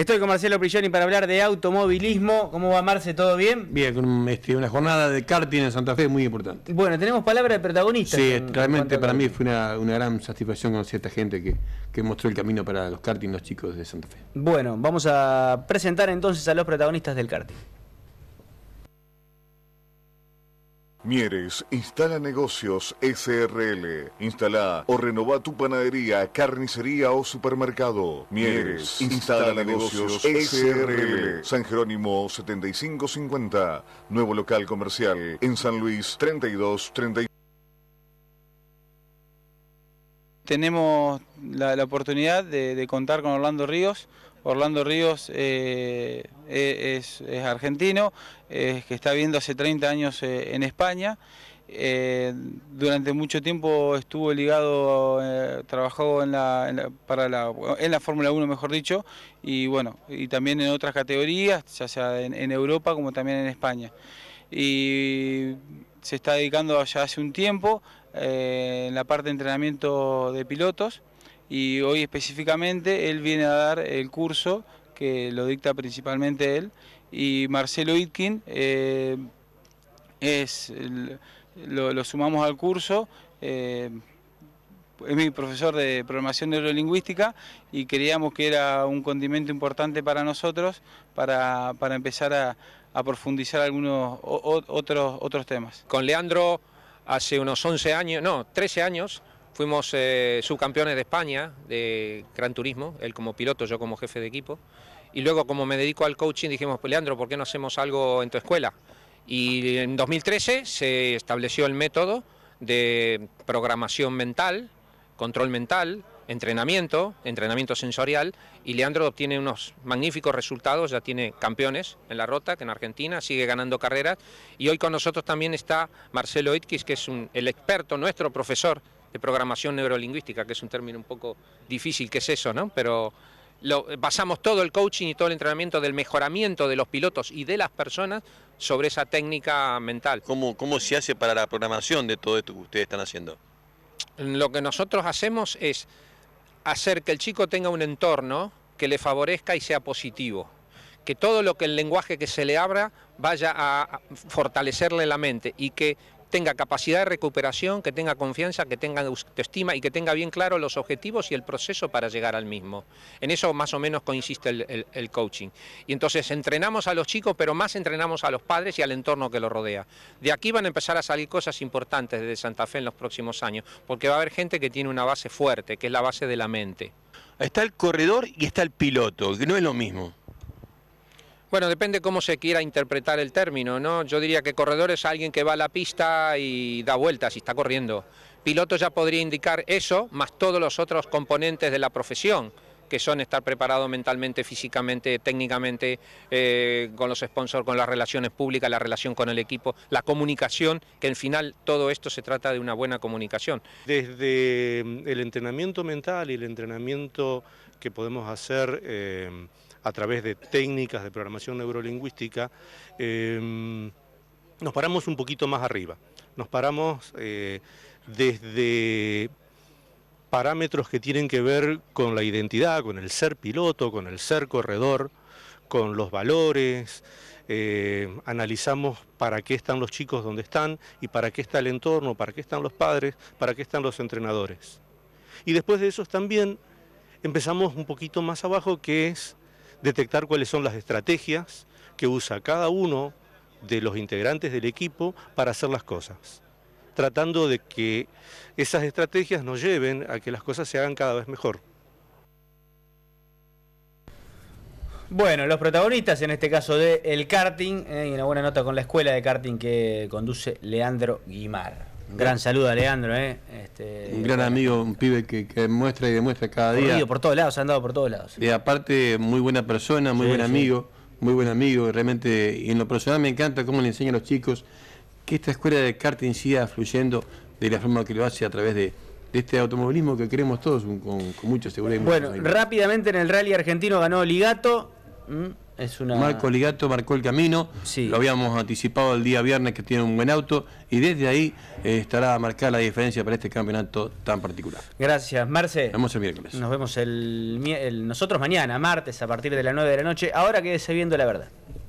Estoy con Marcelo Prigioni para hablar de automovilismo. ¿Cómo va Marce? ¿Todo bien? Bien, con este, una jornada de karting en Santa Fe muy importante. Bueno, tenemos palabra de protagonista. Sí, realmente para mí fue una, gran satisfacción con cierta gente que, que mostró el camino para los karting los chicos de Santa Fe. Bueno, vamos a presentar entonces a los protagonistas del karting. Mieres Instala Negocios SRL. Instala o renová tu panadería, carnicería o supermercado. Mieres Instala, Negocios SRL. San Jerónimo 7550. Nuevo local comercial en San Luis 3231. Tenemos la, oportunidad de contar con Orlando Ríos Orlando Ríos eh, eh, es, argentino, que está viviendo hace 30 años eh, en España. durante mucho tiempo estuvo ligado, trabajó en la, Fórmula 1, mejor dicho, y bueno, y también en otras categorías, ya sea en, en Europa como también en España. Y se está dedicando ya hace un tiempo en la parte de entrenamiento de pilotos y hoy específicamente él viene a dar el curso que lo dicta principalmente él y Marcelo Itkin eh, es, lo, sumamos al curso. Eh, es mi profesor de programación neurolingüística y creíamos que era un condimento importante para nosotros para, empezar a, profundizar algunos otros, otros temas. Con Leandro hace unos 11 años, no, 13 años, Fuimos eh, subcampeones de España de Gran Turismo, él como piloto, yo como jefe de equipo. Y luego, como me dedico al coaching, dijimos, pues, Leandro, ¿por qué no hacemos algo en tu escuela? Y en 2013 se estableció el método de programación mental, control mental, entrenamiento, entrenamiento sensorial, y Leandro obtiene unos magníficos resultados, ya tiene campeones en la Rota, que en Argentina, sigue ganando carreras, y hoy con nosotros también está Marcelo Itkis, que es el experto, nuestro profesor de programación neurolingüística, que es un término un poco difícil, que es eso, ¿no? Pero lo, basamos todo el coaching y todo el entrenamiento del mejoramiento de los pilotos y de las personas sobre esa técnica mental. ¿Cómo, cómo se hace para la programación de todo esto que ustedes están haciendo? Lo que nosotros hacemos es hacer que el chico tenga un entorno que le favorezca y sea positivo. Que todo lo que el lenguaje que se le abra vaya a fortalecerle la mente y que tenga capacidad de recuperación, que tenga confianza, que tenga autoestima y que tenga bien claro los objetivos y el proceso para llegar al mismo. En eso más o menos consiste el, el coaching. Y entonces entrenamos a los chicos, pero más entrenamos a los padres y al entorno que los rodea. De aquí van a empezar a salir cosas importantes desde Santa Fe en los próximos años, porque va a haber gente que tiene una base fuerte, que es la base de la mente. Está el corredor y está el piloto, que no es lo mismo. Bueno, depende cómo se quiera interpretar el término, ¿no? Yo diría que corredor es alguien que va a la pista y da vueltas y está corriendo. Piloto ya podría indicar eso, más todos los otros componentes de la profesión, que son estar preparado mentalmente, físicamente, técnicamente, eh, con los sponsors, con las relaciones públicas, la relación con el equipo, la comunicación, que en final todo esto se trata de una buena comunicación. Desde mm, el entrenamiento mental y el entrenamiento que podemos hacer... Eh, a través de técnicas de programación neurolingüística, em, nos paramos un poquito más arriba. Nos paramos eh, desde parámetros que tienen que ver con la identidad, con el ser piloto, con el ser corredor, con los valores, eh, analizamos para qué están los chicos donde están y para qué está el entorno, para qué están los padres, para qué están los entrenadores. Y después de eso también empezamos un poquito más abajo, que es detectar cuáles son las estrategias que usa cada uno de los integrantes del equipo para hacer las cosas, tratando de que esas estrategias nos lleven a que las cosas se hagan cada vez mejor. Bueno, los protagonistas en este caso de el karting, eh, y una buena nota con la escuela de karting que conduce Leandro Guimar gran saludo a Leandro, eh, este, un gran amigo, un pibe que, muestra y demuestra cada Ha día. por todos lados, ha andado por todos lados. Y aparte, muy buena persona, muy buen amigo, muy buen amigo. Realmente, y en lo personal me encanta cómo le enseña a los chicos que esta escuela de karting siga fluyendo de la forma que lo hace a través de, este automovilismo que queremos todos con, con, mucha seguridad. Bueno, rápidamente en el rally argentino ganó Ligato. Marco Ligato marcó el camino, lo habíamos anticipado el día viernes que tiene un buen auto y desde ahí eh, estará a marcar la diferencia para este campeonato tan particular. Gracias, Marce. Nos vemos el miércoles. Nos vemos el, nosotros mañana, martes, a partir de las 9 de la noche. Ahora quédese viendo la verdad.